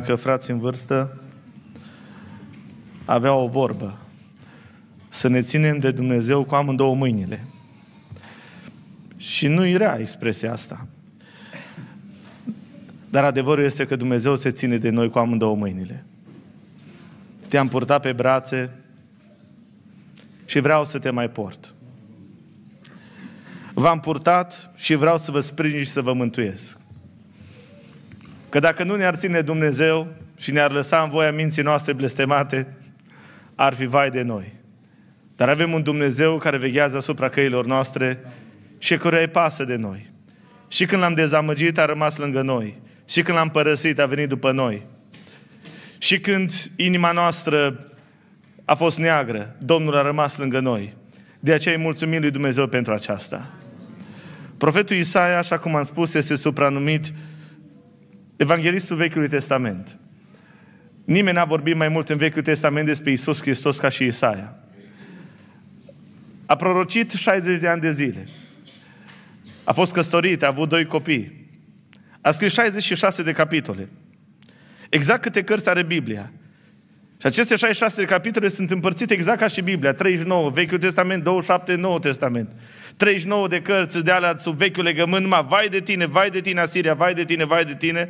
că frații în vârstă avea o vorbă. Să ne ținem de Dumnezeu cu amândouă mâinile. Și nu era expresia asta. Dar adevărul este că Dumnezeu se ține de noi cu amândouă mâinile. Te-am purtat pe brațe și vreau să te mai port. V-am purtat și vreau să vă sprijin și să vă mântuiesc. Că dacă nu ne-ar ține Dumnezeu și ne-ar lăsa în voia minții noastre blestemate, ar fi vai de noi. Dar avem un Dumnezeu care veghează asupra căilor noastre și căruia îi pasă de noi. Și când l-am dezamăgit, a rămas lângă noi. Și când l-am părăsit, a venit după noi. Și când inima noastră a fost neagră, Domnul a rămas lângă noi. De aceea îi mulțumim lui Dumnezeu pentru aceasta. Profetul Isaia, așa cum am spus, este supranumit Evanghelistul Vechiului Testament. Nimeni n-a vorbit mai mult în Vechiul Testament despre Isus Hristos ca și Isaia. A prorocit 60 de ani de zile. A fost căsătorit, a avut doi copii. A scris 66 de capitole. Exact câte cărți are Biblia. Și aceste 66 de capitole sunt împărțite exact ca și Biblia. 39, Vechiul Testament, 27, Nou Testament. 39 de cărți de alea sub vechiul legământ, numai vai de tine, vai de tine Asiria, vai de tine, vai de tine.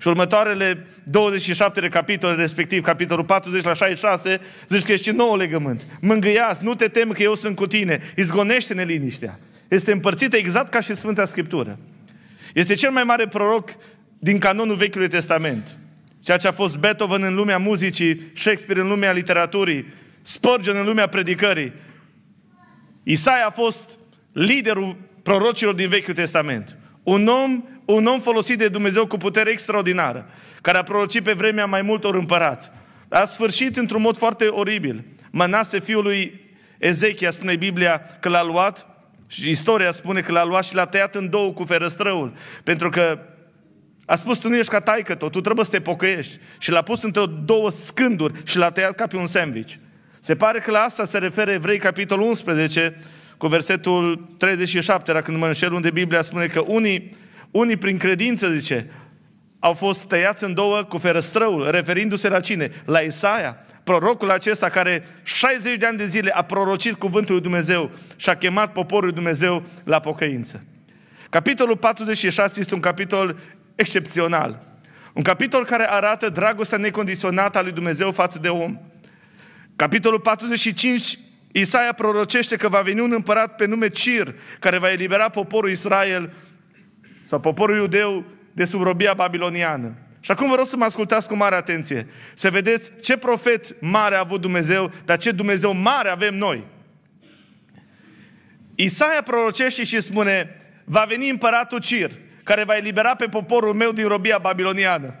Și următoarele 27 de capitole, respectiv capitolul 40 la 66, zici că ești în nou legământ. Mângâiați, nu te tem că eu sunt cu tine, izgonește neliniștea. Este împărțită exact ca și Sfânta Scriptură. Este cel mai mare proroc din canonul Vechiului Testament. Ceea ce a fost Beethoven în lumea muzicii, Shakespeare în lumea literaturii, Spurgeon în lumea predicării. Isaia a fost liderul prorocilor din Vechiul Testament. Un om un om folosit de Dumnezeu cu putere extraordinară, care a prorocit pe vremea mai multor împărați. A sfârșit într-un mod foarte oribil. Manase, fiul lui Ezechia, spune Biblia că l-a luat și istoria spune că l-a luat și l-a tăiat în două cu ferăstrăul. Pentru că a spus, tu nu ești ca taică tot, tu trebuie să te pocăiești. Și l-a pus între două scânduri și l-a tăiat ca pe un sandwich. Se pare că la asta se referă Evrei, capitolul 11, cu versetul 37, dacă nu mă înșel, unde Biblia spune că unii unii prin credință, zice, au fost tăiați în două cu ferăstrăul, referindu-se la cine? La Isaia, prorocul acesta care 60 de ani de zile a prorocit cuvântul lui Dumnezeu și a chemat poporul lui Dumnezeu la pocăință. Capitolul 46 este un capitol excepțional. Un capitol care arată dragostea necondiționată a lui Dumnezeu față de om. Capitolul 45, Isaia prorocește că va veni un împărat pe nume Cir, care va elibera poporul Israel sau poporul iudeu de sub robia babiloniană. Și acum vă rog să mă ascultați cu mare atenție. Să vedeți ce profet mare a avut Dumnezeu, dar ce Dumnezeu mare avem noi. Isaia prorocește și spune, va veni împăratul Cir, care va elibera pe poporul meu din robia babiloniană.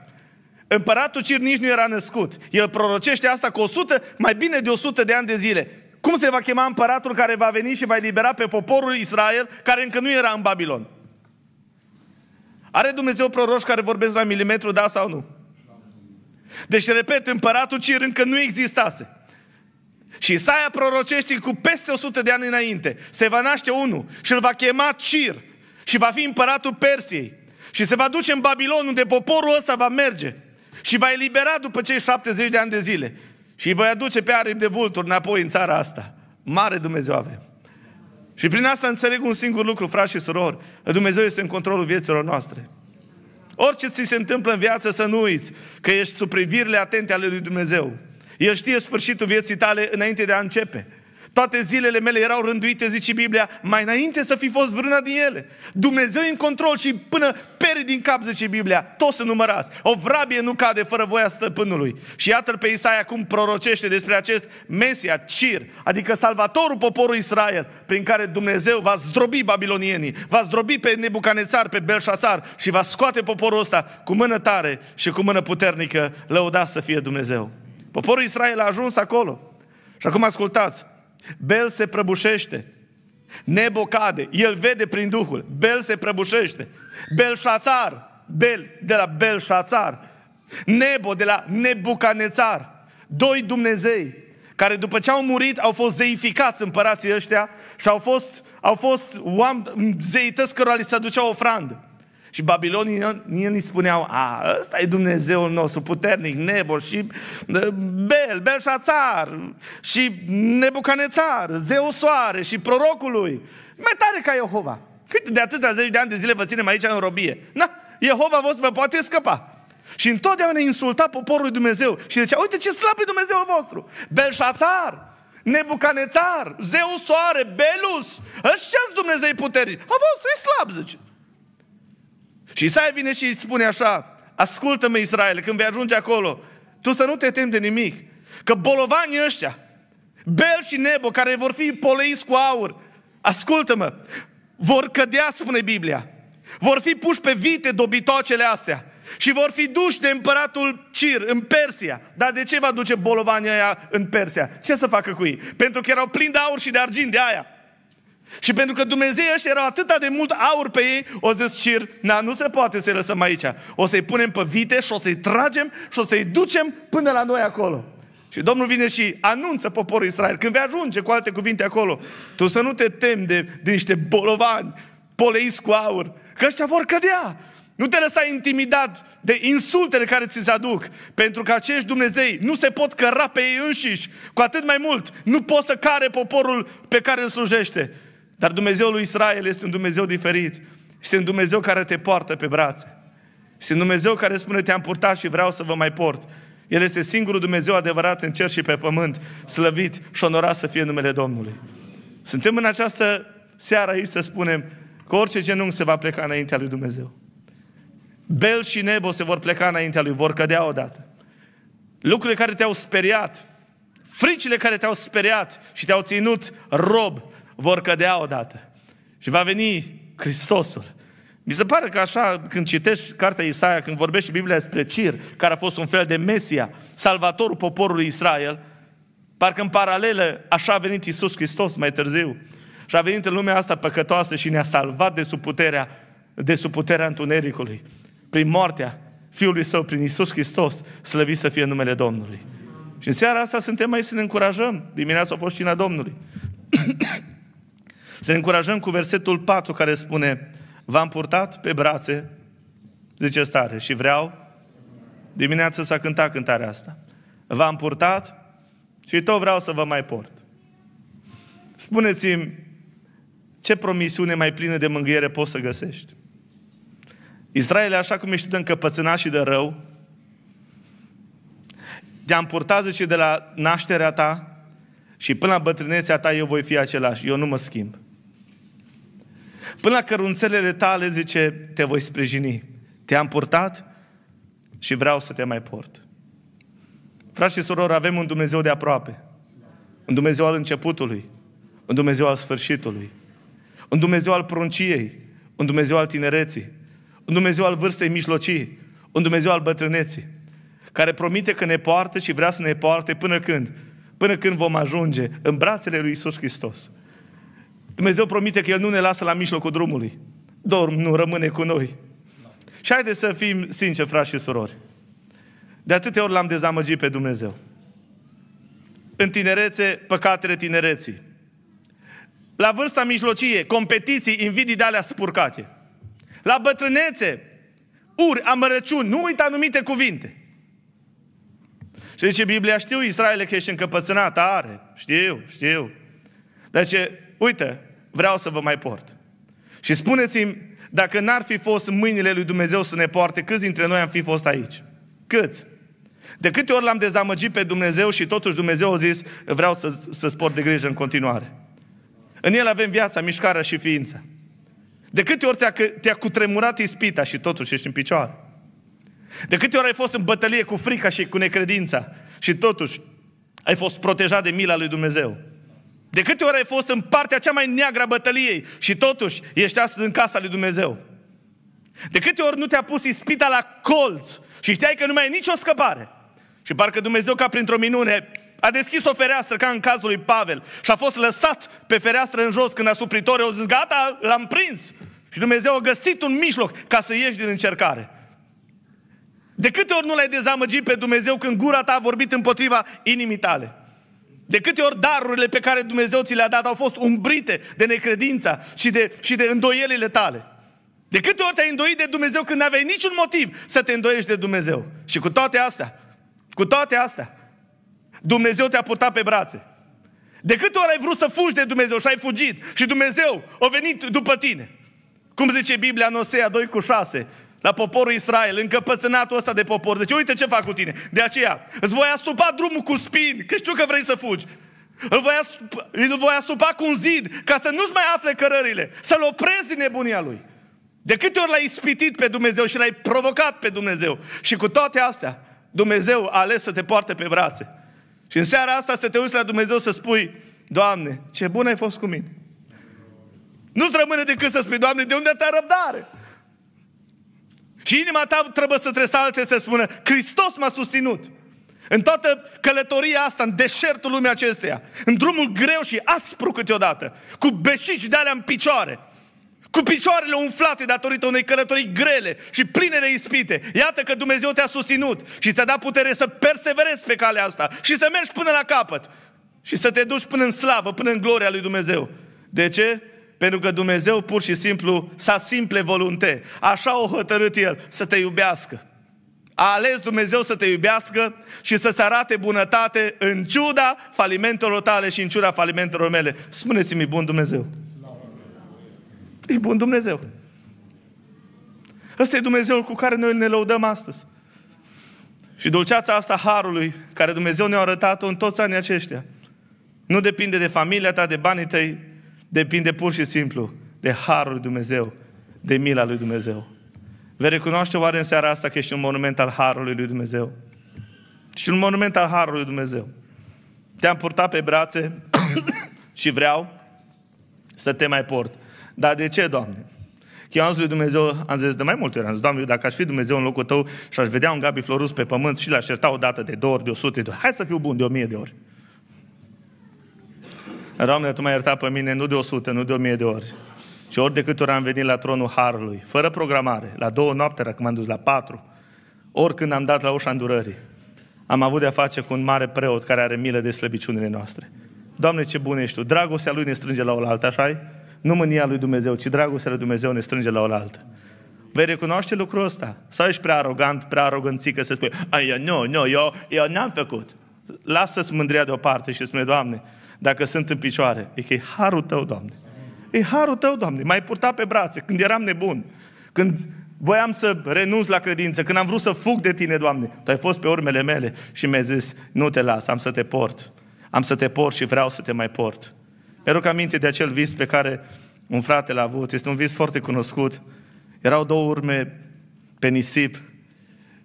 Împăratul Cir nici nu era născut. El prorocește asta cu 100, mai bine de 100 de ani de zile. Cum se va chema împăratul care va veni și va elibera pe poporul Israel, care încă nu era în Babilon? Are Dumnezeu proroși care vorbesc la milimetru, da sau nu? Deci, repet, împăratul Cir încă nu existase. Și Isaia prorocește cu peste 100 de ani înainte. Se va naște unul și îl va chema Cir și va fi împăratul Persiei. Și se va duce în Babilon unde poporul ăsta va merge și va elibera după cei 70 de ani de zile. Și îi voi aduce pe aripi de vulturi înapoi în țara asta. Mare Dumnezeu avem. Și prin asta înțeleg un singur lucru, frați și surori. Dumnezeu este în controlul vieților noastre. Orice ți se întâmplă în viață, să nu uiți că ești sub privirile atente ale lui Dumnezeu. El știe sfârșitul vieții tale înainte de a începe. Toate zilele mele erau rânduite, zice Biblia, mai înainte să fi fost vrâna din ele. Dumnezeu e în control și până peri din cap, zice Biblia, toți să numărați. O vrabie nu cade fără voia stăpânului. Și iată pe Isaia cum prorocește despre acest Mesia, Cir, adică salvatorul poporului Israel, prin care Dumnezeu va zdrobi babilonienii, va zdrobi pe Nebucanețar, pe Belșațar și va scoate poporul ăsta cu mână tare și cu mână puternică, lăuda să fie Dumnezeu. Poporul Israel a ajuns acolo. Și acum ascultați, Bel se prăbușește. Nebo cade. El vede prin Duhul. Bel se prăbușește. Belșațar. Bel de la Belșațar. Nebo de la Nebucanețar. Doi Dumnezei care după ce au murit au fost zeificați împărații ăștia și au fost, au fost oameni, zeități cărora li se aducea ofrandă. Și babilonienii îi spuneau, a, ăsta e Dumnezeul nostru puternic, Nebor și Bel, Belșațar și Nebucanețar, zeul soare și prorocul lui. Mai tare ca Jehova. Cât de atâția zeci de ani de zile vă ținem aici în robie. Na, Jehova vostru vă poate scăpa. Și întotdeauna insulta poporul lui Dumnezeu și zicea, uite ce slab e Dumnezeul vostru. Belșațar, Nebucanețar, zeul soare, Belus, ăștia Dumnezei puteri. A vostru e slab, zice. Și Isaia vine și îi spune așa, ascultă-mă Israel, când vei ajunge acolo, tu să nu te temi de nimic. Că bolovanii ăștia, Bel și Nebo, care vor fi poleiți cu aur, ascultă-mă, vor cădea, spune Biblia. Vor fi puși pe vite dobitoacele astea și vor fi duși de împăratul Cir în Persia. Dar de ce va duce bolovanii aia în Persia? Ce să facă cu ei? Pentru că erau plini de aur și de argint de aia. Și pentru că Dumnezeu ăștia erau atât de mult aur pe ei, o zis Cir, na, nu se poate să-i lăsăm aici. O să-i punem pe vite și o să-i tragem și o să-i ducem până la noi acolo. Și Domnul vine și anunță poporul Israel, când vei ajunge cu alte cuvinte acolo, tu să nu te temi de, de niște bolovani poleiți cu aur, că ăștia vor cădea. Nu te lăsa intimidat de insultele care ți se aduc, pentru că acești Dumnezei nu se pot căra pe ei înșiși. Cu atât mai mult, nu poți să care poporul pe care îl slujește. Dar Dumnezeul lui Israel este un Dumnezeu diferit. Este un Dumnezeu care te poartă pe brațe. Este un Dumnezeu care spune, te-am purtat și vreau să vă mai port. El este singurul Dumnezeu adevărat în cer și pe pământ, slăvit și onorat să fie numele Domnului. Suntem în această seară aici să spunem că orice genunchi se va pleca înaintea lui Dumnezeu. Bel și Nebo se vor pleca înaintea lui, vor cădea odată. Lucrurile care te-au speriat, fricile care te-au speriat și te-au ținut rob, vor cădea odată. Și va veni Hristosul. Mi se pare că așa, când citești cartea Isaia, când vorbești Biblia despre Cir, care a fost un fel de Mesia, salvatorul poporului Israel, parcă în paralelă așa a venit Isus Hristos mai târziu. Și a venit în lumea asta păcătoasă și ne-a salvat de sub puterea, de sub puterea întunericului. Prin moartea Fiului Său, prin Isus Hristos, slăvit să fie numele Domnului. Și în seara asta suntem aici să ne încurajăm. Dimineața a fost cina Domnului. Să ne încurajăm cu versetul 4 care spune V-am purtat pe brațe, zice stare, și vreau dimineața să cânta cântarea asta. V-am purtat și tot vreau să vă mai port. Spuneți-mi ce promisiune mai plină de mângâiere poți să găsești. Israel, așa cum ești de încăpățânat și de rău, te-am purtat, zice, de la nașterea ta și până la bătrânețea ta eu voi fi același, eu nu mă schimb. Până la cărunțelele tale, zice, te voi sprijini. Te-am purtat și vreau să te mai port. Frați și surori, avem un Dumnezeu de aproape. Un Dumnezeu al începutului. Un Dumnezeu al sfârșitului. Un Dumnezeu al prunciei. Un Dumnezeu al tinereții. Un Dumnezeu al vârstei mijlocii. Un Dumnezeu al bătrâneții. Care promite că ne poartă și vrea să ne poarte până când? Până când vom ajunge în brațele lui Isus Hristos. Dumnezeu promite că El nu ne lasă la mijlocul drumului. Dorm, nu rămâne cu noi. Și haideți să fim sinceri, frați și surori. De atâtea ori l-am dezamăgit pe Dumnezeu. În tinerețe, păcatele tinereții. La vârsta mijlocie, competiții, invidii de alea spurcate. La bătrânețe, uri, amărăciuni, nu uita anumite cuvinte. Și zice Biblia, știu Israele că ești încăpățânat, are, știu, știu. Dar ce, uite, vreau să vă mai port. Și spuneți-mi, dacă n-ar fi fost mâinile lui Dumnezeu să ne poarte, câți dintre noi am fi fost aici? Cât? De câte ori l-am dezamăgit pe Dumnezeu și totuși Dumnezeu a zis, vreau să, să spor de grijă în continuare. În el avem viața, mișcarea și ființa. De câte ori te-a, te cutremurat ispita și totuși ești în picioare? De câte ori ai fost în bătălie cu frica și cu necredința și totuși ai fost protejat de mila lui Dumnezeu? De câte ori ai fost în partea cea mai neagră a bătăliei și totuși ești astăzi în casa lui Dumnezeu? De câte ori nu te-a pus ispita la colț și știai că nu mai e nicio scăpare? Și parcă Dumnezeu ca printr-o minune a deschis o fereastră ca în cazul lui Pavel și a fost lăsat pe fereastră în jos când supritor, au zis gata, l-am prins. Și Dumnezeu a găsit un mijloc ca să ieși din încercare. De câte ori nu l-ai dezamăgit pe Dumnezeu când gura ta a vorbit împotriva inimii tale? De câte ori darurile pe care Dumnezeu ți le-a dat au fost umbrite de necredința și de, și de îndoielile tale? De câte ori te-ai îndoit de Dumnezeu când n-aveai niciun motiv să te îndoiești de Dumnezeu? Și cu toate astea, cu toate astea, Dumnezeu te-a purtat pe brațe. De câte ori ai vrut să fugi de Dumnezeu și ai fugit și Dumnezeu a venit după tine. Cum zice Biblia în Osea 2 cu 6, la poporul Israel, încăpățânatul ăsta de popor. Deci uite ce fac cu tine. De aceea, îți voi astupa drumul cu spin. că știu că vrei să fugi. Îl voi, astupa, îl voi astupa cu un zid, ca să nu-și mai afle cărările, să-l oprezi din nebunia lui. De câte ori l-ai ispitit pe Dumnezeu și l-ai provocat pe Dumnezeu. Și cu toate astea, Dumnezeu a ales să te poarte pe brațe. Și în seara asta să te uiți la Dumnezeu să spui, Doamne, ce bun ai fost cu mine. Nu-ți rămâne decât să spui, Doamne, de unde ta răbdare? Și inima ta trebuie să alte să spună, Hristos m-a susținut. În toată călătoria asta, în deșertul lumii acesteia, în drumul greu și aspru câteodată, cu beșici de alea în picioare, cu picioarele umflate datorită unei călătorii grele și pline de ispite. Iată că Dumnezeu te-a susținut și ți-a dat putere să perseverezi pe calea asta și să mergi până la capăt și să te duci până în slavă, până în gloria lui Dumnezeu. De ce? Pentru că Dumnezeu pur și simplu s-a simple volunte. Așa o hotărât El, să te iubească. A ales Dumnezeu să te iubească și să-ți arate bunătate în ciuda falimentelor tale și în ciuda falimentelor mele. Spuneți-mi, bun Dumnezeu. E bun Dumnezeu. Ăsta e Dumnezeul cu care noi ne lăudăm astăzi. Și dulceața asta harului, care Dumnezeu ne-a arătat-o în toți anii aceștia, nu depinde de familia ta, de banii tăi, Depinde pur și simplu de harul lui Dumnezeu, de mila lui Dumnezeu. Vei recunoaște oare în seara asta că ești un monument al harului lui Dumnezeu? Și un monument al harului lui Dumnezeu. Te-am purtat pe brațe și vreau să te mai port. Dar de ce, Doamne? Că eu am zis lui Dumnezeu, am zis de mai multe ori, am zis, Doamne, dacă aș fi Dumnezeu în locul tău și aș vedea un Gabi Florus pe pământ și l-aș ierta o dată, de două ori, de o sută, de ori, hai să fiu bun de o mie de ori. Doamne, Tu m-ai iertat pe mine nu de 100, nu de 1000 de ori. Și ori de câte ori am venit la tronul Harului, fără programare, la două noapte, dacă m-am dus la patru, oricând am dat la ușa îndurării, am avut de-a face cu un mare preot care are milă de slăbiciunile noastre. Doamne, ce bun ești Tu! Dragostea Lui ne strânge la oaltă, așa -i? Nu mânia Lui Dumnezeu, ci dragostea Lui Dumnezeu ne strânge la oaltă. Vei recunoaște lucrul ăsta? Sau ești prea arogant, prea că să spui, „Ai, nu, nu, eu, eu n-am făcut. Lasă-ți mândria deoparte și spune, Doamne, dacă sunt în picioare. E că e harul tău, Doamne. E harul tău, Doamne. M-ai purtat pe brațe când eram nebun. Când voiam să renunț la credință, când am vrut să fug de tine, Doamne. Tu ai fost pe urmele mele și mi-ai zis, nu te las, am să te port. Am să te port și vreau să te mai port. mi rog aminte de acel vis pe care un frate l-a avut. Este un vis foarte cunoscut. Erau două urme pe nisip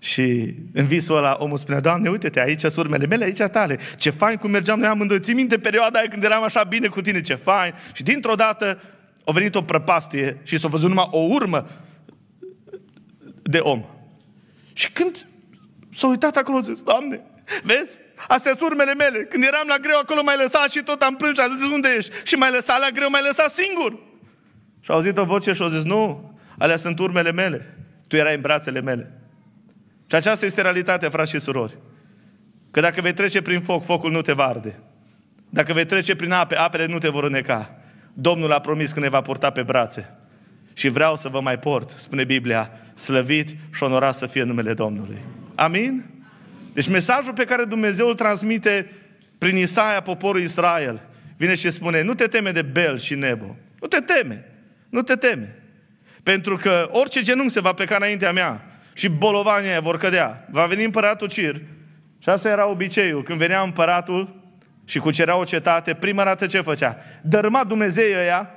și în visul ăla omul spunea, Doamne, uite-te, aici sunt urmele mele, aici tale. Ce fain cum mergeam noi amândoi. Ții minte perioada aia când eram așa bine cu tine, ce fain. Și dintr-o dată a venit o prăpastie și s-a văzut numai o urmă de om. Și când s-a uitat acolo, zis, Doamne, vezi? Astea sunt urmele mele. Când eram la greu acolo, mai lăsat și tot am plâns și a zis, unde ești? Și mai lăsat la greu, mai lăsat singur. Și a auzit o voce și a zis, nu, alea sunt urmele mele. Tu erai în brațele mele. Și aceasta este realitatea, frați și surori. Că dacă vei trece prin foc, focul nu te va arde. Dacă vei trece prin ape, apele nu te vor îneca. Domnul a promis că ne va purta pe brațe. Și vreau să vă mai port, spune Biblia, slăvit și onorat să fie numele Domnului. Amin? Deci mesajul pe care Dumnezeu îl transmite prin Isaia poporul Israel, vine și spune, nu te teme de Bel și Nebo. Nu te teme. Nu te teme. Pentru că orice genunchi se va pleca înaintea mea și bolovanii vor cădea. Va veni împăratul Cir și asta era obiceiul. Când venea împăratul și cucerea o cetate, prima dată ce făcea? Dărma Dumnezeii ăia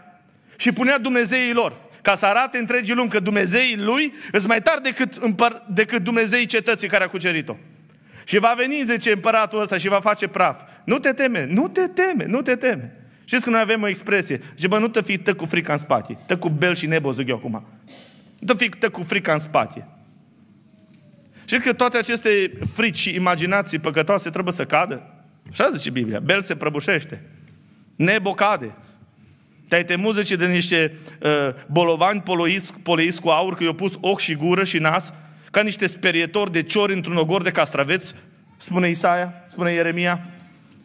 și punea Dumnezeii lor ca să arate întregii lumi că Dumnezeii lui îți mai tari decât, împăr- decât Dumnezeii cetății care a cucerit-o. Și va veni, zice împăratul ăsta, și va face praf. Nu te teme, nu te teme, nu te teme. Știți că noi avem o expresie. Zice, bă, nu te fi tă cu frica în spate. Tă cu bel și zic eu acum. Nu te fi tă cu frica în spate. Și că toate aceste frici și imaginații păcătoase trebuie să cadă? Așa zice Biblia. Bel se prăbușește. cade. Te-ai temut, zice, de niște uh, bolovani poloiți, poloiți cu aur, că i-au pus ochi și gură și nas, ca niște sperietori de ciori într-un ogor de castraveți, spune Isaia, spune Ieremia.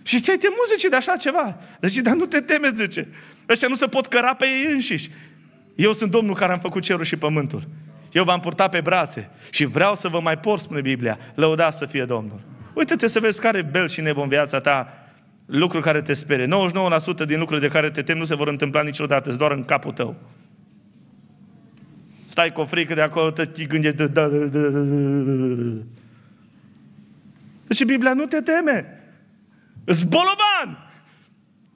Și ce ai temut, zice, de așa ceva? Zice, dar nu te teme, zice. Ăștia nu se pot căra pe ei înșiși. Eu sunt Domnul care am făcut cerul și pământul. Eu v-am purtat pe brațe și vreau să vă mai port, spune Biblia. Lăudați să fie Domnul. Uită-te să vezi care bel și nebun viața ta lucruri care te spere. 99% din lucruri de care te temi nu se vor întâmpla niciodată, doar în capul tău. Stai cu o frică de acolo, te gândești... Da, da, da, da, da. Și Biblia nu te teme. Zbolovan!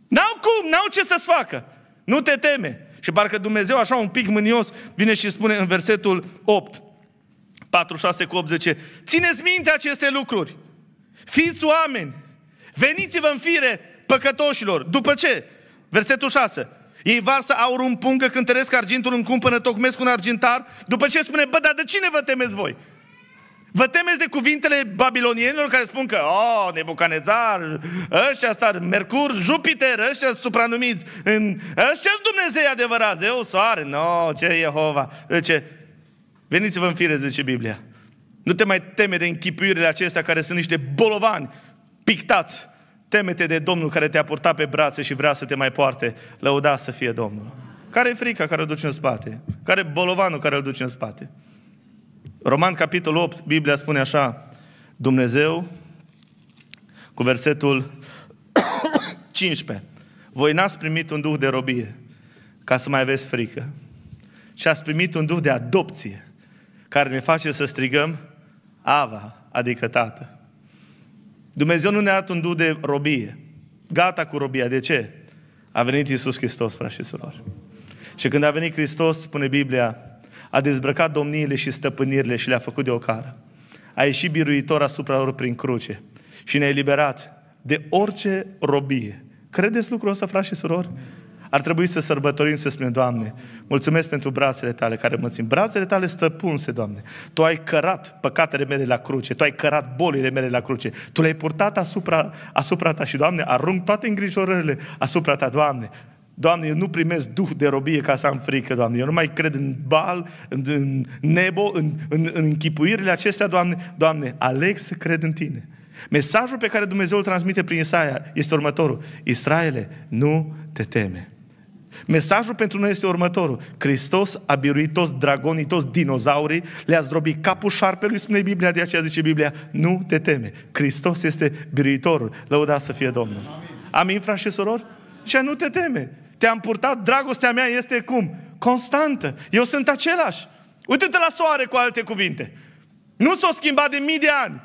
N-au cum, n-au ce să-ți facă. Nu te teme. Și parcă Dumnezeu așa un pic mânios vine și spune în versetul 8, 46 cu 80, Țineți minte aceste lucruri, fiți oameni, veniți-vă în fire păcătoșilor. După ce? Versetul 6. Ei varsă aur în pungă, cântăresc argintul în cumpănă, tocmesc un argintar. După ce spune, bă, dar de cine vă temeți voi? Vă temeți de cuvintele babilonienilor care spun că, oh, Nebucanezar, ăștia star, Mercur, Jupiter, ăștia supranumiți, în, ăștia Dumnezei adevărat, eu, soare, no, ce Jehova, zice, Veniți-vă în fire, zice Biblia. Nu te mai teme de închipuirile acestea care sunt niște bolovani, pictați. Temete de Domnul care te-a purtat pe brațe și vrea să te mai poarte. Lăuda să fie Domnul. Care e frica care o duci în spate? Care e bolovanul care îl duci în spate? Roman, capitolul 8, Biblia spune așa, Dumnezeu, cu versetul 15. Voi n-ați primit un duh de robie ca să mai aveți frică, ci ați primit un duh de adopție care ne face să strigăm Ava, adică Tată. Dumnezeu nu ne-a dat un duh de robie. Gata cu robia. De ce? A venit Iisus Hristos, frate și surori. Și când a venit Hristos, spune Biblia, a dezbrăcat domniile și stăpânirile și le-a făcut de ocară. A ieșit biruitor asupra lor prin cruce și ne-a eliberat de orice robie. Credeți lucrul ăsta, frați și surori? Ar trebui să sărbătorim, să spunem, Doamne, mulțumesc pentru brațele tale care mă țin. Brațele tale stăpunse, Doamne. Tu ai cărat păcatele mele la cruce, Tu ai cărat bolile mele la cruce, Tu le-ai purtat asupra, asupra Ta și, Doamne, arunc toate îngrijorările asupra Ta, Doamne. Doamne, eu nu primesc duh de robie ca să am frică, Doamne. Eu nu mai cred în bal, în, în nebo, în, în, în închipuirile acestea, Doamne. Doamne, aleg să cred în Tine. Mesajul pe care Dumnezeu îl transmite prin Isaia este următorul. Israele, nu te teme. Mesajul pentru noi este următorul. Hristos a biruit toți dragonii, toți dinozaurii, le-a zdrobit capul șarpelui, spune Biblia, de aceea zice Biblia, nu te teme. Hristos este biruitorul. Lăuda să fie Domnul. Amin, Amin frați și surori? Ce nu te teme? te-am purtat, dragostea mea este cum? Constantă. Eu sunt același. Uită-te la soare cu alte cuvinte. Nu s-o schimbat de mii de ani.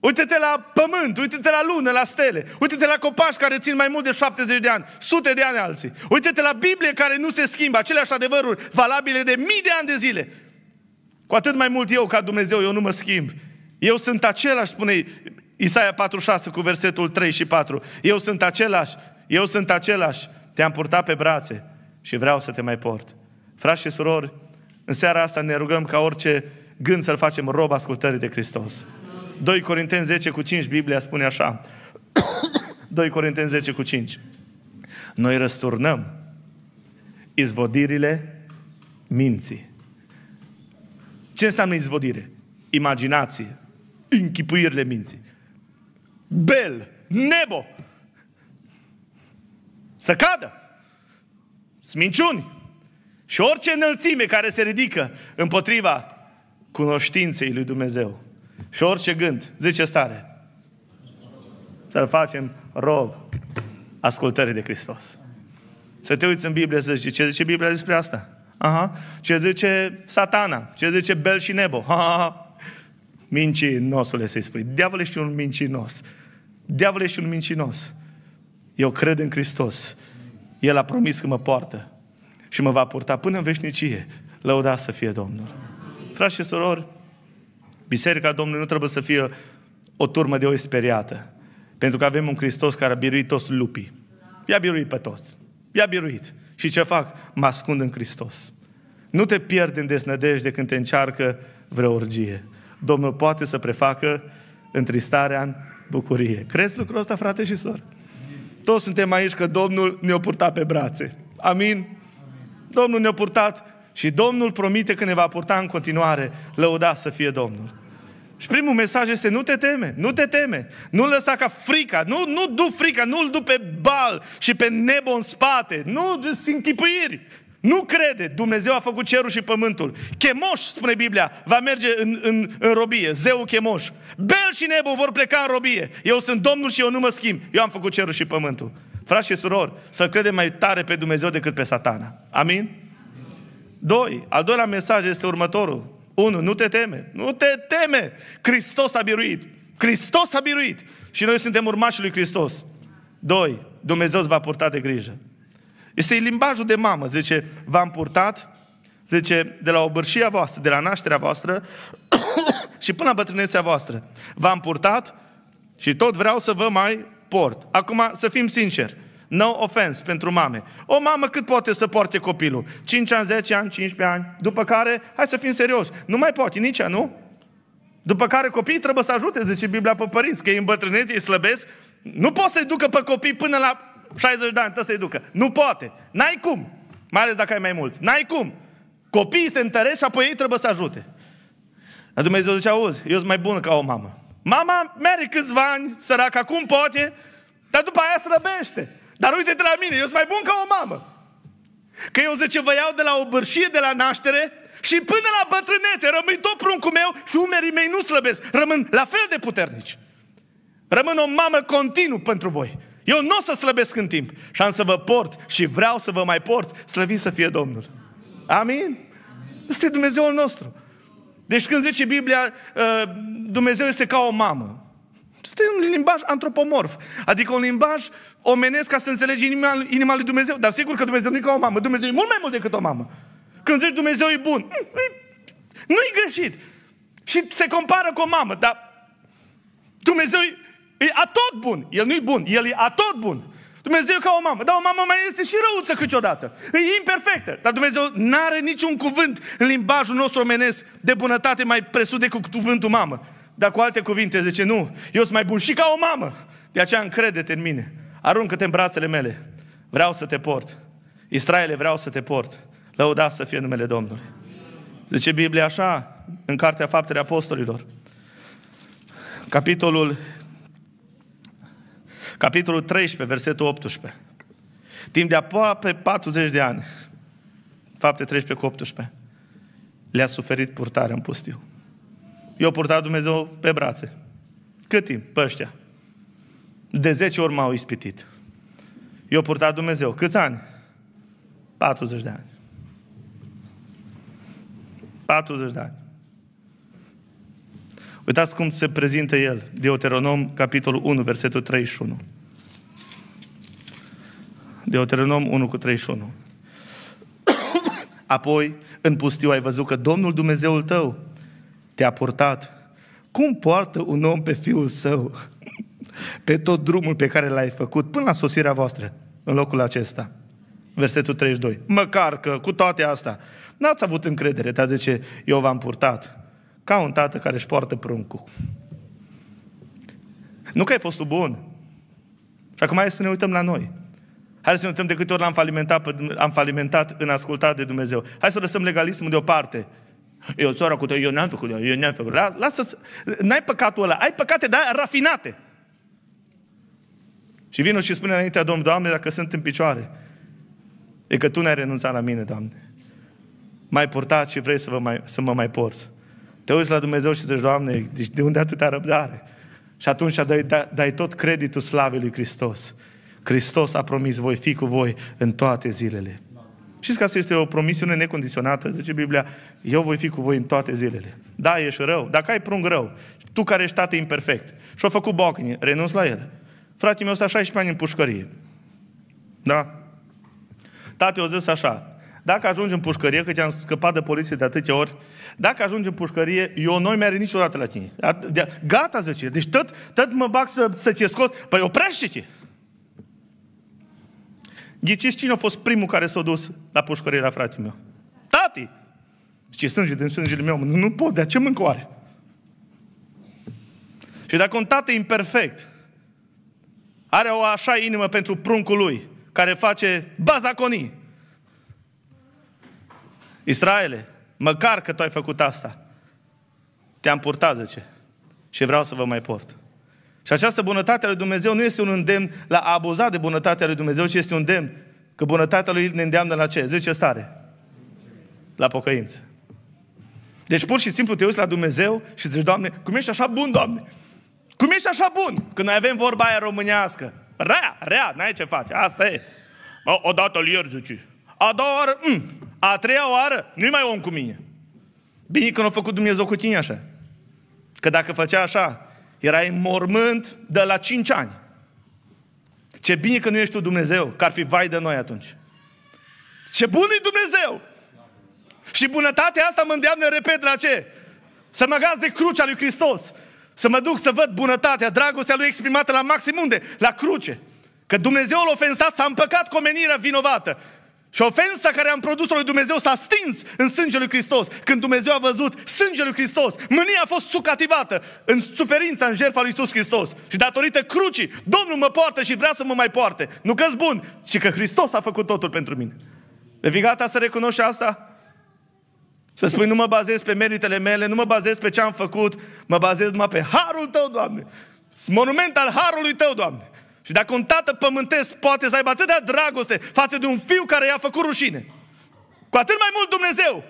Uită-te la pământ, uită-te la lună, la stele, uită-te la copaci care țin mai mult de 70 de ani, sute de ani alții. Uită-te la Biblie care nu se schimbă, aceleași adevăruri valabile de mii de ani de zile. Cu atât mai mult eu ca Dumnezeu, eu nu mă schimb. Eu sunt același, spune Isaia 46 cu versetul 3 și 4. Eu sunt același, eu sunt același, te-am purtat pe brațe și vreau să te mai port. Frați și surori, în seara asta ne rugăm ca orice gând să-l facem rob ascultării de Hristos. 2 Corinteni 10 cu 5, Biblia spune așa. 2 Corinteni 10 cu 5. Noi răsturnăm izvodirile minții. Ce înseamnă izvodire? Imaginație, închipuirile minții. Bel, nebo, să cadă! Sminciuni! Și orice înălțime care se ridică împotriva cunoștinței lui Dumnezeu. Și orice gând, zice stare, să-l facem rob ascultării de Hristos. Să te uiți în Biblie să zici, ce zice Biblia despre asta? Aha. Ce zice satana? Ce zice Bel și Nebo? Ha, ha, ha. Mincinosule să-i spui. Diavol ești un mincinos. diavolul ești un mincinos. Eu cred în Hristos. El a promis că mă poartă și mă va purta până în veșnicie. Lăuda să fie Domnul. Frați și surori, Biserica Domnului nu trebuie să fie o turmă de oi speriată. Pentru că avem un Hristos care a biruit toți lupii. I-a biruit pe toți. I-a biruit. Și ce fac? Mă ascund în Hristos. Nu te pierd în desnădejde când te încearcă vreo urgie. Domnul poate să prefacă întristarea în bucurie. Crezi lucrul ăsta, frate și soră? toți suntem aici că Domnul ne-a purtat pe brațe. Amin? Amin. Domnul ne-a purtat și Domnul promite că ne va purta în continuare. Lăudați să fie Domnul. Și primul mesaj este nu te teme, nu te teme, nu lăsa ca frica, nu, nu du frica, nu-l du pe bal și pe nebo în spate, nu sunt închipuiri. Nu crede, Dumnezeu a făcut cerul și pământul. Chemoș, spune Biblia, va merge în, în, în robie, Zeu Chemoș. Bel și Nebu vor pleca în robie. Eu sunt Domnul și eu nu mă schimb. Eu am făcut cerul și pământul. Frați și surori, să credem mai tare pe Dumnezeu decât pe satana. Amin? Amin. Doi, al doilea mesaj este următorul. Unu, nu te teme. Nu te teme. Hristos a biruit. Hristos a biruit. Și noi suntem urmașii lui Hristos. Doi, Dumnezeu îți va purta de grijă. Este limbajul de mamă, zice, v-am purtat, zice, de la obârșia voastră, de la nașterea voastră și până la bătrânețea voastră. V-am purtat și tot vreau să vă mai port. Acum, să fim sinceri, no offense pentru mame. O mamă cât poate să poarte copilul? 5 ani, 10 ani, 15 ani. După care, hai să fim serios, nu mai poate nici ea, nu? După care copiii trebuie să ajute, zice Biblia pe părinți, că ei îmbătrânezi, ei slăbesc. Nu poți să-i ducă pe copii până la 60 de ani, tot să-i ducă. Nu poate. N-ai cum. Mai ales dacă ai mai mulți. N-ai cum. Copiii se întăresc și apoi ei trebuie să ajute. Dar Dumnezeu zice, auzi, eu sunt mai bună ca o mamă. Mama merge câțiva ani, săracă, cum poate, dar după aia slăbește. Dar uite-te la mine, eu sunt mai bun ca o mamă. Că eu zice, vă iau de la o bârșie, de la naștere și până la bătrânețe rămâi tot pruncul meu și umerii mei nu slăbesc. Rămân la fel de puternici. Rămân o mamă continuu pentru voi. Eu nu o să slăbesc în timp și am să vă port și vreau să vă mai port, slăvit să fie Domnul. Amin? Amin. Este Dumnezeul nostru. Deci când zice Biblia, uh, Dumnezeu este ca o mamă. Este un limbaj antropomorf, adică un limbaj omenesc ca să înțelegi inima, inima lui Dumnezeu. Dar sigur că Dumnezeu nu e ca o mamă, Dumnezeu e mult mai mult decât o mamă. Când zici Dumnezeu e bun, mm, nu e greșit. Și se compară cu o mamă, dar Dumnezeu e E atot bun. El nu-i bun, el e atot bun. Dumnezeu ca o mamă. Dar o mamă mai este și răuță câteodată. E imperfectă. Dar Dumnezeu nu are niciun cuvânt în limbajul nostru omenesc de bunătate mai presus decât cuvântul mamă. Dar cu alte cuvinte zice, nu, eu sunt mai bun și ca o mamă. De aceea încrede-te în mine. Aruncă-te în brațele mele. Vreau să te port. Israele, vreau să te port. Lăuda să fie numele Domnului. Zice Biblia așa, în Cartea Faptele Apostolilor, capitolul capitolul 13, versetul 18. Timp de aproape 40 de ani, fapte 13 cu 18, le-a suferit purtare în pustiu. I-a purtat Dumnezeu pe brațe. Cât timp? Pe ăștia. De 10 ori m-au ispitit. I-a purtat Dumnezeu. Câți ani? 40 de ani. 40 de ani. Uitați cum se prezintă el, Deuteronom, capitolul 1, versetul 31. Deuteronom 1 cu 31. Apoi, în pustiu ai văzut că Domnul Dumnezeul tău te-a purtat. Cum poartă un om pe fiul său pe tot drumul pe care l-ai făcut până la sosirea voastră în locul acesta? Versetul 32. Măcar că cu toate astea n-ați avut încredere, dar zice, eu v-am purtat ca un tată care își poartă pruncul. Nu că ai fost tu bun. Și acum hai să ne uităm la noi. Hai să ne uităm de câte ori am falimentat, am falimentat în ascultat de Dumnezeu. Hai să lăsăm legalismul deoparte. Eu țara cu tău, eu n-am făcut, eu n-am făcut. Lasă, n-ai păcatul ăla. Ai păcate, dar rafinate. Și vină și spune înaintea Domnului, Doamne, dacă sunt în picioare, e că Tu n-ai renunțat la mine, Doamne. Mai purtat și vrei să, vă mai, să mă mai porți. Te uiți la Dumnezeu și zici, Doamne, deci de unde atâta răbdare? Și atunci dai, da, dai, tot creditul slavei lui Hristos. Hristos a promis, voi fi cu voi în toate zilele. Știți că asta este o promisiune necondiționată, zice Biblia, eu voi fi cu voi în toate zilele. Da, ești rău, dacă ai prung rău, tu care ești tată imperfect și-a făcut bocni, renunți la el. Fratele meu sta 16 ani în pușcărie. Da? Tatăl a zis așa, dacă ajungi în pușcărie, că ți-am scăpat de poliție de atâtea ori, dacă ajungi în pușcărie, eu nu mi are niciodată la tine. Gata, zice. Deci tot, tot mă bag să, să te scot. Păi oprește-te! Ghiciți cine a fost primul care s-a dus la pușcărie la fratele meu? Tati! Zice, sânge din sângele meu. Nu pot, de ce mâncoare? Și dacă un tată imperfect are o așa inimă pentru pruncul lui, care face bazaconii, Israele, măcar că tu ai făcut asta, te-am purtat, zice, și vreau să vă mai port. Și această bunătate a lui Dumnezeu nu este un îndemn la a abuza de bunătatea lui Dumnezeu, ci este un îndemn că bunătatea lui ne îndeamnă la ce? Zice stare. La pocăință. Deci pur și simplu te uiți la Dumnezeu și zici, Doamne, cum ești așa bun, Doamne? Cum ești așa bun? Că noi avem vorba aia românească. Rea, rea, n-ai ce face, asta e. O odată-l ieri, zici. A doua oară, mh, mm. A treia oară, nu-i mai om cu mine. Bine că nu a făcut Dumnezeu cu tine așa. Că dacă făcea așa, erai în mormânt de la cinci ani. Ce bine că nu ești tu Dumnezeu, că ar fi vai de noi atunci. Ce bun e Dumnezeu! Și bunătatea asta mă îndeamnă, repet, la ce? Să mă gaz de crucea lui Hristos. Să mă duc să văd bunătatea, dragostea lui exprimată la maxim unde? La cruce. Că Dumnezeu l-a ofensat, s-a împăcat cu omenirea vinovată. Și ofensa care am produs-o lui Dumnezeu s-a stins în sângele lui Hristos. Când Dumnezeu a văzut sângele lui Hristos, mânia a fost sucativată în suferința, în jertfa lui Iisus Hristos. Și datorită crucii, Domnul mă poartă și vrea să mă mai poarte. Nu că bun, ci că Hristos a făcut totul pentru mine. E fi gata să recunoști asta? Să spui, nu mă bazez pe meritele mele, nu mă bazez pe ce am făcut, mă bazez numai pe harul tău, Doamne. Monument al harului tău, Doamne. Și dacă un tată pământesc poate să aibă atâta dragoste față de un fiu care i-a făcut rușine, cu atât mai mult Dumnezeu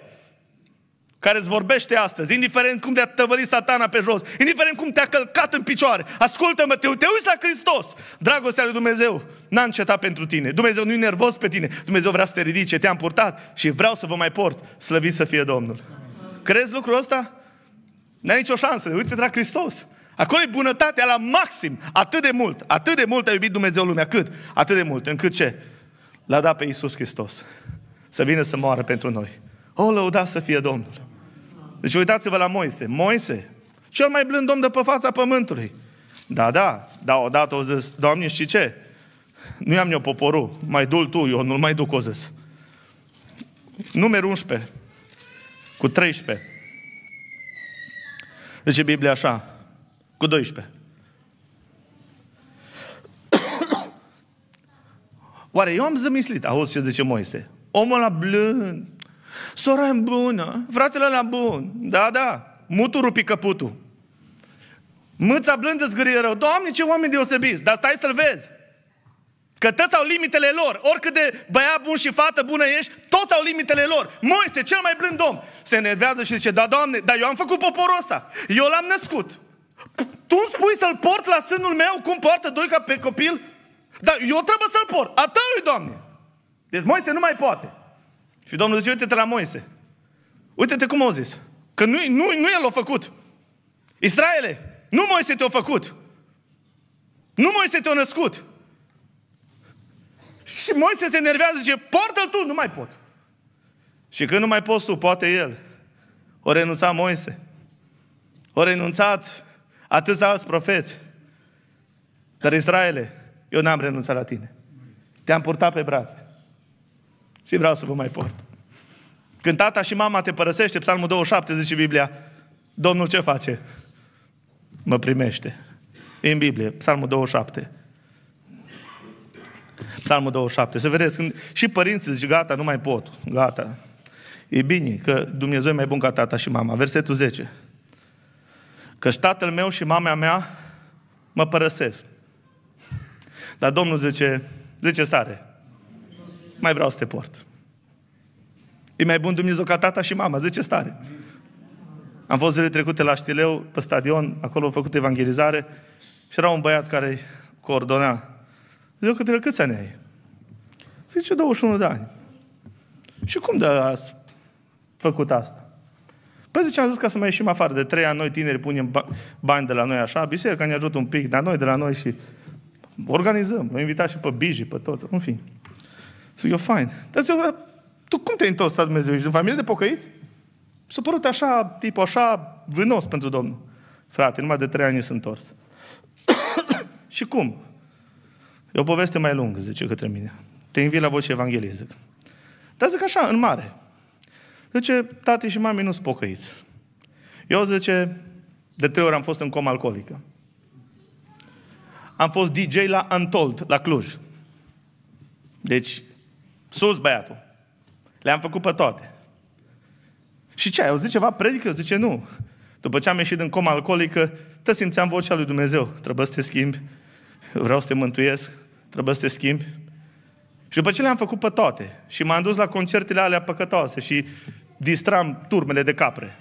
care îți vorbește astăzi, indiferent cum te-a tăvălit satana pe jos, indiferent cum te-a călcat în picioare, ascultă-mă, te, te uiți la Hristos. Dragostea lui Dumnezeu n-a încetat pentru tine. Dumnezeu nu e nervos pe tine. Dumnezeu vrea să te ridice, te-am purtat și vreau să vă mai port. Slăvit să fie Domnul. Crezi lucrul ăsta? N-ai nicio șansă. Uite la Hristos. Acolo e bunătatea la maxim, atât de mult, atât de mult a iubit Dumnezeu lumea, cât? Atât de mult, încât ce? L-a dat pe Iisus Hristos să vină să moară pentru noi. O, lăuda să fie Domnul! Deci uitați-vă la Moise. Moise, cel mai blând om de pe fața pământului. Da, da, da, odată o zis, Doamne, și ce? Nu i-am eu poporul, mai dul tu, eu nu-l mai duc, o zis. Numărul 11, cu 13. Zice Biblia așa, cu 12. Oare eu am zămislit, auzi ce zice Moise? Omul la blând, sora e bună, fratele la bun, da, da, muturul pică căputul. Mâța blândă zgârie rău. Doamne, ce oameni deosebiți! Dar stai să-l vezi! Că toți au limitele lor. Oricât de băiat bun și fată bună ești, toți au limitele lor. Moise, cel mai blând om, se enervează și zice, da, Doamne, dar eu am făcut poporul ăsta. Eu l-am născut tu îmi spui să-l port la sânul meu cum poartă doi ca pe copil? Dar eu trebuie să-l port. A tău, Doamne! Deci Moise nu mai poate. Și Domnul zice, uite-te la Moise. Uite-te cum au zis. Că nu, nu, nu el l-a făcut. Israele, nu Moise te-a făcut. Nu Moise te-a născut. Și Moise se enervează, zice, poartă-l tu, nu mai pot. Și când nu mai poți tu, poate el. O renunța Moise. O renunțat atâți alți profeți. Dar Israele, eu n-am renunțat la tine. Te-am purtat pe brațe. Și vreau să vă mai port. Când tata și mama te părăsește, Psalmul 27 zice Biblia, Domnul ce face? Mă primește. E în Biblie, Psalmul 27. Psalmul 27. Să vedeți, când și părinții zic, gata, nu mai pot, gata. E bine că Dumnezeu e mai bun ca tata și mama. Versetul 10. Că tatăl meu și mama mea mă părăsesc. Dar Domnul zice, zice stare, mai vreau să te port. E mai bun Dumnezeu ca tata și mama, zice stare. Am fost zile trecute la Știleu, pe stadion, acolo am făcut evangelizare și era un băiat care coordona. Zice, că trebuie câți ani ai? Zice, 21 de ani. Și cum de a făcut asta? Păi zice, am zis ca să mai ieșim afară. De trei ani noi tineri punem bani de la noi așa, biserica ne ajută un pic, dar noi de la noi și organizăm. Am invitat și pe Biji, pe toți, în fin. Zic eu, fain. Dar zic, tu cum te-ai întors la Dumnezeu? Ești în familie de pocăiți? S-a părut așa, tip, așa vânos pentru Domnul. Frate, numai de trei ani sunt întors. și cum? E o poveste mai lungă, zice către mine. Te invit la voce evanghelie, zic. Dar zic așa, în mare. Zice, tati și mami nu sunt pocăiți. Eu, zice, de trei ori am fost în comă alcoolică. Am fost DJ la Antold, la Cluj. Deci, sus băiatul. Le-am făcut pe toate. Și ce, Eu zic ceva predică? Eu zice, nu. După ce am ieșit în coma alcoolică, te simțeam vocea lui Dumnezeu. Trebuie să te schimbi. Vreau să te mântuiesc. Trebuie să te schimbi. Și după ce le-am făcut pe toate și m-am dus la concertele alea păcătoase și distram turmele de capre.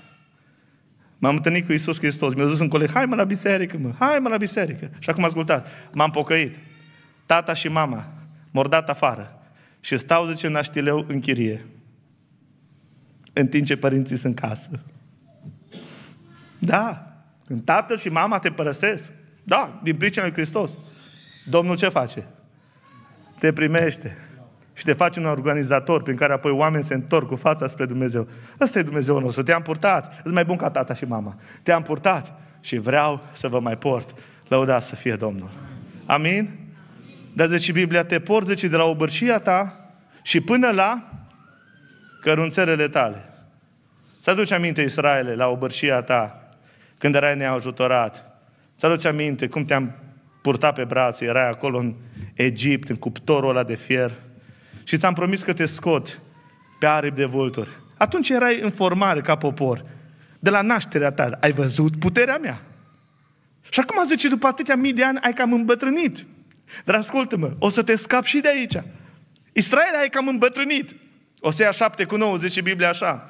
M-am întâlnit cu Isus Hristos. Mi-a zis un coleg, hai mă la biserică, mă, hai mă la biserică. Și acum ascultat, m-am pocăit. Tata și mama m-au dat afară. Și stau, zice, în aștileu, în chirie. În timp ce părinții sunt în casă. Da, când tatăl și mama te părăsesc, da, din pricina lui Hristos, Domnul ce face? Te primește și te faci un organizator prin care apoi oameni se întorc cu fața spre Dumnezeu. Ăsta e Dumnezeu nostru, te-am purtat, E mai bun ca tata și mama, te-am purtat și vreau să vă mai port. Lăudați să fie Domnul. Amin? Amin. Dar zice Biblia, te port, zice, de la obârșia ta și până la cărunțelele tale. Să aduci aminte, Israele, la obârșia ta, când erai neajutorat. Să aduci aminte cum te-am purtat pe brațe, erai acolo în Egipt, în cuptorul ăla de fier și ți-am promis că te scot pe aripi de vulturi. Atunci erai în formare ca popor. De la nașterea ta ai văzut puterea mea. Și acum zice, după atâtea mii de ani ai cam îmbătrânit. Dar ascultă-mă, o să te scap și de aici. Israel ai cam îmbătrânit. O să ia șapte cu nouă, zice Biblia așa.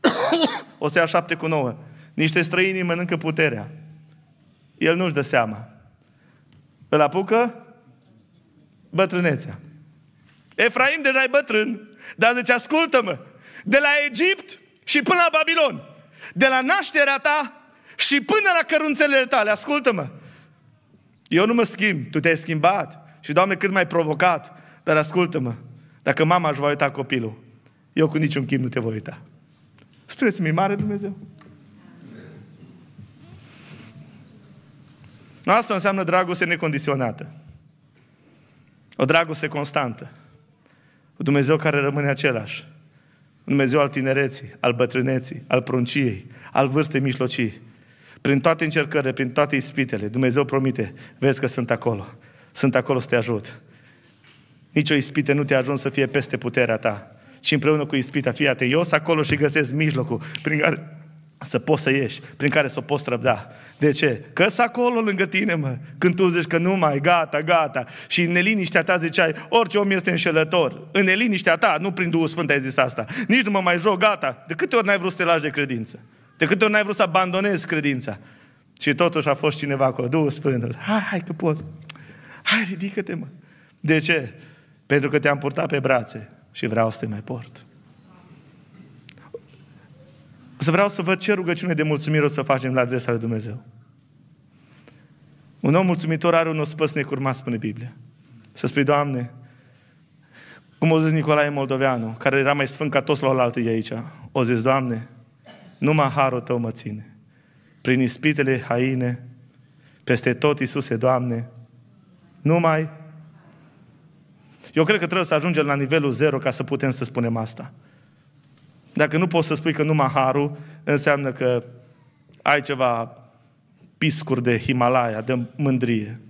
o să ia șapte cu nouă. Niște străini mănâncă puterea. El nu-și dă seama. Îl apucă bătrânețea. Efraim deja e bătrân, dar zice, ascultă-mă, de la Egipt și până la Babilon, de la nașterea ta și până la cărunțele tale, ascultă-mă. Eu nu mă schimb, tu te-ai schimbat și, Doamne, cât mai provocat, dar ascultă-mă, dacă mama își va uita copilul, eu cu niciun chim nu te voi uita. Spuneți-mi, mare Dumnezeu. Asta înseamnă dragoste necondiționată. O dragoste constantă. Dumnezeu care rămâne același. Dumnezeu al tinereții, al bătrâneții, al prunciei, al vârstei mijlocii. Prin toate încercările, prin toate ispitele, Dumnezeu promite, vezi că sunt acolo. Sunt acolo să te ajut. Nici o ispită nu te ajung să fie peste puterea ta. Și împreună cu ispita, fii atent, eu sunt acolo și găsesc mijlocul prin care să poți să ieși, prin care să o poți răbda. De ce? că s acolo lângă tine, mă. Când tu zici că nu mai, gata, gata. Și în neliniștea ta ziceai, orice om este înșelător. În neliniștea ta, nu prin Duhul Sfânt ai zis asta. Nici nu mă mai joc, gata. De câte ori n-ai vrut să te lași de credință? De câte ori n-ai vrut să abandonezi credința? Și totuși a fost cineva acolo, Duhul Sfânt. Hai, hai că poți. Hai, ridică-te, mă. De ce? Pentru că te-am purtat pe brațe și vreau să te mai port. O să vreau să văd ce rugăciune de mulțumire o să facem la adresa lui Dumnezeu. Un om mulțumitor are un ospăs necurmat, spune Biblia. Să spui, Doamne, cum o zis Nicolae Moldoveanu, care era mai sfânt ca toți la oaltă de aici, o zis, Doamne, numai harul Tău mă ține. Prin ispitele haine, peste tot, Iisuse, Doamne, numai eu cred că trebuie să ajungem la nivelul zero ca să putem să spunem asta. Dacă nu poți să spui că numai harul înseamnă că ai ceva piscuri de Himalaya, de mândrie.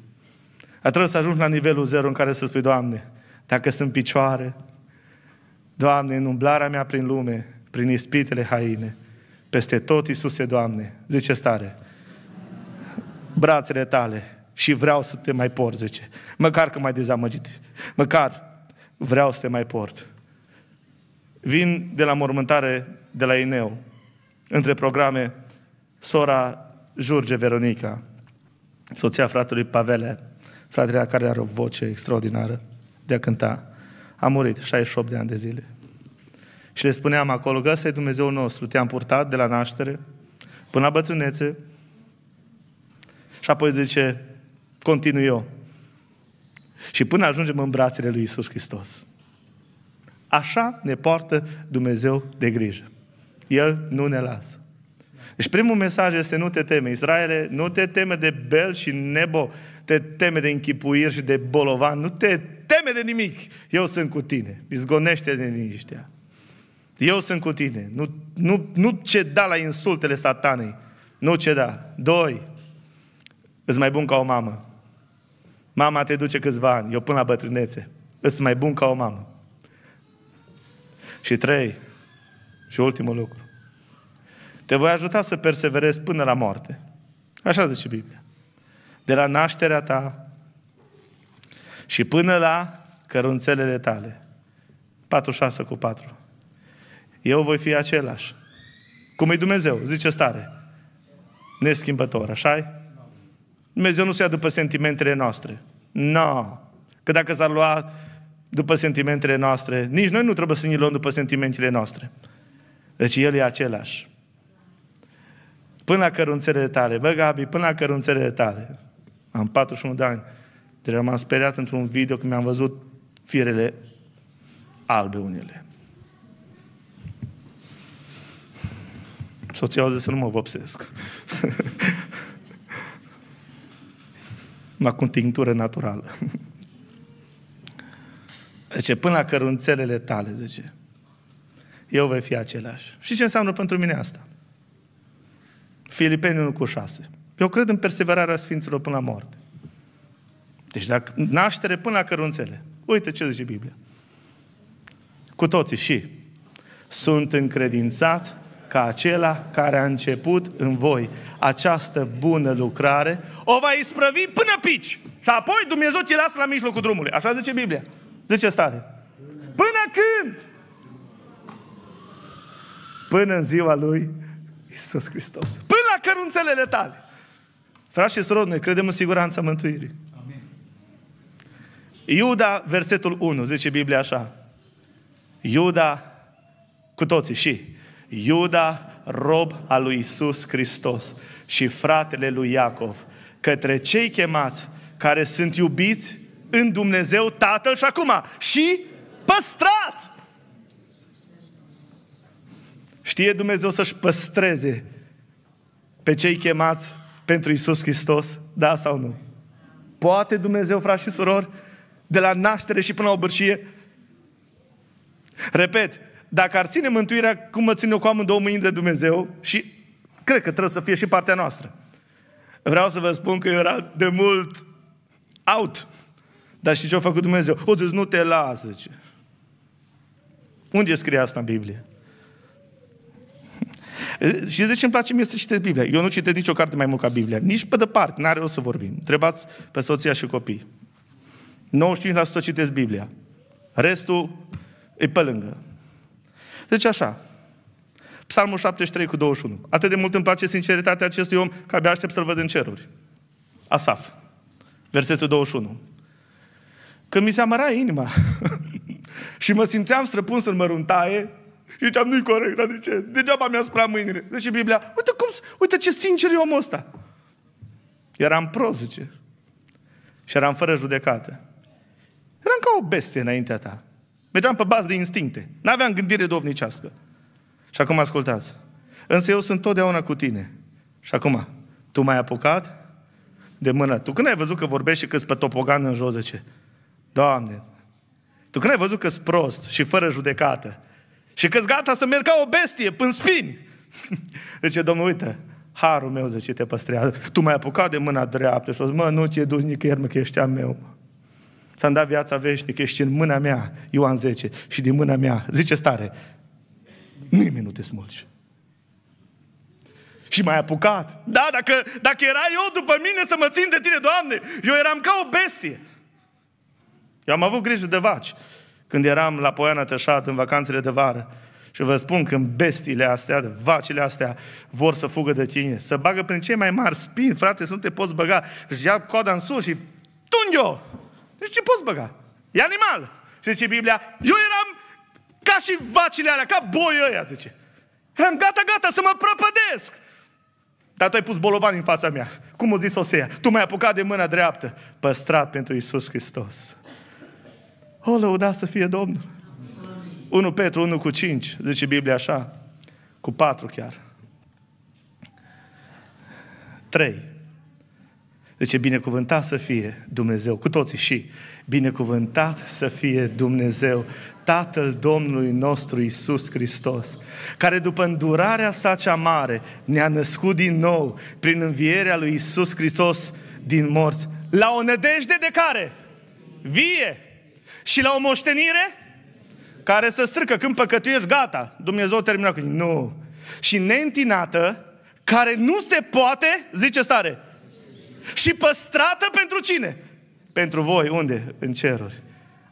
A trebuie să ajungi la nivelul zero în care să spui, Doamne, dacă sunt picioare, Doamne, în umblarea mea prin lume, prin ispitele haine, peste tot, Iisuse, Doamne, zice stare, brațele tale și vreau să te mai port, zice. Măcar că m-ai dezamăgit, măcar vreau să te mai port. Vin de la mormântare de la Ineu, între programe, sora Jurge Veronica, soția fratelui Pavele, fratele care are o voce extraordinară de a cânta. A murit 68 de ani de zile. Și le spuneam acolo că ăsta Dumnezeu nostru, te-am purtat de la naștere până la bătrânețe. Și apoi zice, continui eu. Și până ajungem în brațele lui Isus Hristos. Așa ne poartă Dumnezeu de grijă. El nu ne lasă. Deci primul mesaj este nu te teme. Israele, nu te teme de bel și nebo, te teme de închipuiri și de bolovan, nu te teme de nimic. Eu sunt cu tine. Izgonește de liniștea. Eu sunt cu tine. Nu, nu, nu ceda la insultele satanei. Nu ceda. Doi, îți mai bun ca o mamă. Mama te duce câțiva ani, eu până la bătrânețe. Îți mai bun ca o mamă. Și trei, și ultimul lucru. Te voi ajuta să perseverezi până la moarte. Așa zice Biblia. De la nașterea ta și până la cărunțelele tale. 46 cu 4. Eu voi fi același. Cum e Dumnezeu, zice stare. Neschimbător, așa -i? Dumnezeu nu se ia după sentimentele noastre. Nu. No. Că dacă s-ar lua după sentimentele noastre, nici noi nu trebuie să ne luăm după sentimentele noastre. Deci El e același. Până la cărunțele tale, bă Gabi, până la cărunțele tale. Am 41 de ani, dar m-am speriat într-un video când mi-am văzut firele albe unele. Soția zis să nu mă vopsesc. cu tinctură naturală. Zice, până la cărunțelele tale, zice, eu voi fi același. Și ce înseamnă pentru mine asta? Filipeni 1 cu 6. Eu cred în perseverarea Sfinților până la moarte. Deci dacă naștere până la cărunțele. Uite ce zice Biblia. Cu toții și sunt încredințat ca acela care a început în voi această bună lucrare o va isprăvi până pici. Și apoi Dumnezeu te lasă la mijlocul drumului. Așa zice Biblia. Zice stare. Până când? Până în ziua lui Isus Hristos. Până la cărunțelele tale. Frați și surori, noi credem în siguranța mântuirii. Iuda, versetul 1, zice Biblia așa. Iuda, cu toții și Iuda, rob al lui Isus Hristos și fratele lui Iacov, către cei chemați care sunt iubiți în Dumnezeu Tatăl și acum și păstrați! Știe Dumnezeu să-și păstreze pe cei chemați pentru Isus Hristos, da sau nu? Poate Dumnezeu, frați și surori, de la naștere și până la obârșie? Repet, dacă ar ține mântuirea cum mă țin eu cu amândouă mâini de Dumnezeu și cred că trebuie să fie și partea noastră. Vreau să vă spun că eu era de mult out dar și ce a făcut Dumnezeu? O zis, nu te las, zice. Unde scrie asta în Biblie? Și de ce îmi place mie să citesc Biblia? Eu nu citesc nicio carte mai mult ca Biblia. Nici pe departe, n-are rost să vorbim. Întrebați pe soția și copii. 95% citesc Biblia. Restul e pe lângă. Deci așa, Psalmul 73 cu 21. Atât de mult îmi place sinceritatea acestui om că abia aștept să-l văd în ceruri. Asaf, versetul 21 că mi se amăra inima. și mă simțeam străpuns în măruntaie și ziceam, nu-i corect, dar de ce? Degeaba mi-a sprat mâinile. Deci Biblia, uite, cum, uite ce sincer e omul ăsta. Eram prost, zice. Și eram fără judecată. Eram ca o bestie înaintea ta. Mergeam pe bază de instincte. N-aveam gândire dovnicească. Și acum ascultați. Însă eu sunt totdeauna cu tine. Și acum, tu m-ai apucat de mână. Tu când ai văzut că vorbești și că pe topogan în jos, zice, Doamne, Tu când ai văzut că prost și fără judecată și că gata să merg ca o bestie până spin? Zice, Domnul, uite, harul meu, zice, te păstrează. Tu m-ai apucat de mâna dreaptă și o mă, nu ți-e dus nicăieri, mă, că ești a meu. Ți-am dat viața veșnică, ești în mâna mea, Ioan 10, și din mâna mea, zice stare, nimeni nu te smulge. Și m-ai apucat. Da, dacă, dacă era eu după mine să mă țin de tine, Doamne, eu eram ca o bestie. Eu am avut grijă de vaci când eram la Poiana Tășat în vacanțele de vară. Și vă spun, când bestiile astea, vacile astea, vor să fugă de tine, să bagă prin cei mai mari spini, frate, să nu te poți băga. Își ia coada în sus și tungio! Deci ce poți băga? E animal! Și zice Biblia, eu eram ca și vacile alea, ca boi ăia, zice. Eram gata, gata să mă prăpădesc! Dar tu ai pus bolovan în fața mea. Cum o zis Osea? Tu m-ai apucat de mâna dreaptă. Păstrat pentru Isus Hristos. O, lăuda să fie Domnul! 1 Petru 1 cu 5, zice Biblia așa, cu 4 chiar. 3. Zice, binecuvântat să fie Dumnezeu, cu toții și binecuvântat să fie Dumnezeu, Tatăl Domnului nostru Isus Hristos, care după îndurarea sa cea mare ne-a născut din nou prin învierea lui Isus Hristos din morți, la o nădejde de care? Vie! și la o moștenire care să strică Când păcătuiești, gata, Dumnezeu termină cu Nu. Și neîntinată, care nu se poate, zice stare, și păstrată pentru cine? Pentru voi, unde? În ceruri.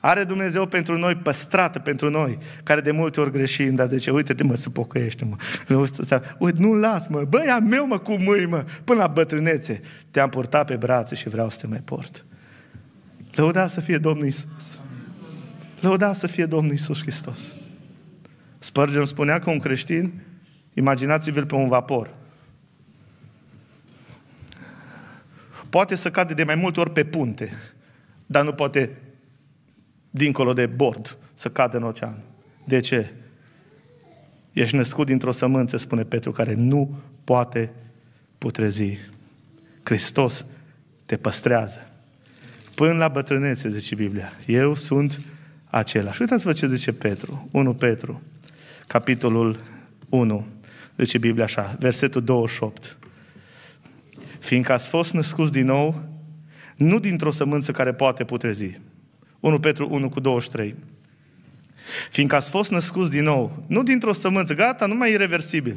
Are Dumnezeu pentru noi păstrată pentru noi, care de multe ori greșim, dar de ce? Uite-te mă, să pocăiești mă. Uite, nu las mă, băi, am meu mă cu mâini mă, până la bătrânețe. Te-am purtat pe brațe și vreau să te mai port. Lăuda să fie Domnul Isus. Lăuda să fie Domnul Isus Hristos. Spurgeon spunea că un creștin, imaginați-vl pe un vapor, poate să cade de mai multe ori pe punte, dar nu poate dincolo de bord să cadă în ocean. De ce? Ești născut dintr-o sămânță, spune Petru, care nu poate putrezi. Hristos te păstrează. Până la bătrânețe, zice Biblia. Eu sunt același. Uitați-vă ce zice Petru, 1 Petru, capitolul 1, zice Biblia așa, versetul 28. Fiindcă ați fost născuți din nou, nu dintr-o sămânță care poate putrezi. 1 Petru 1 cu 23. Fiindcă ați fost născuți din nou, nu dintr-o sămânță, gata, nu mai e reversibil.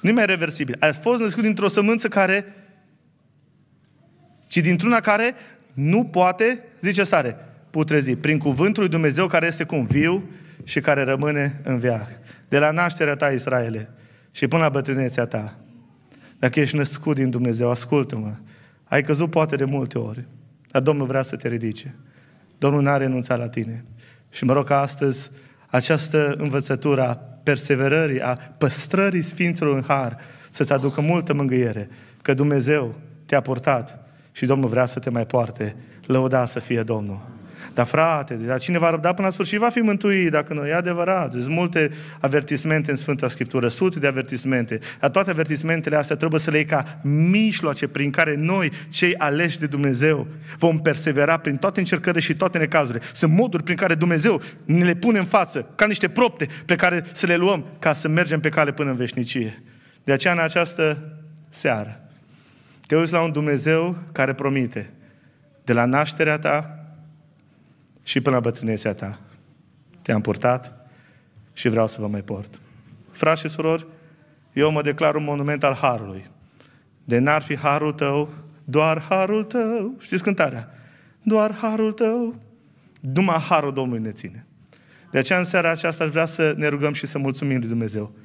Nu mai e reversibil. Ați fost născut dintr-o sămânță care, ci dintr-una care nu poate, zice sare, putrezi, prin cuvântul lui Dumnezeu care este cum viu și care rămâne în viață, De la nașterea ta, Israele, și până la bătrânețea ta. Dacă ești născut din Dumnezeu, ascultă-mă. Ai căzut poate de multe ori, dar Domnul vrea să te ridice. Domnul n-a renunțat la tine. Și mă rog ca astăzi această învățătură a perseverării, a păstrării Sfinților în Har, să-ți aducă multă mângâiere, că Dumnezeu te-a purtat și Domnul vrea să te mai poarte. Lăuda să fie Domnul. Dar frate, dar cine va răbda până la sfârșit va fi mântuit, dacă nu e adevărat. Sunt multe avertismente în Sfânta Scriptură, sute de avertismente. Dar toate avertismentele astea trebuie să le iei ca mijloace prin care noi, cei aleși de Dumnezeu, vom persevera prin toate încercările și toate necazurile. Sunt moduri prin care Dumnezeu ne le pune în față, ca niște propte pe care să le luăm ca să mergem pe cale până în veșnicie. De aceea, în această seară, te uiți la un Dumnezeu care promite de la nașterea ta și până la bătrânețea ta. Te-am purtat și vreau să vă mai port. Frați și surori, eu mă declar un monument al Harului. De n-ar fi Harul tău, doar Harul tău. Știți cântarea? Doar Harul tău. Numai Harul Domnului ne ține. De aceea în seara aceasta aș vrea să ne rugăm și să mulțumim lui Dumnezeu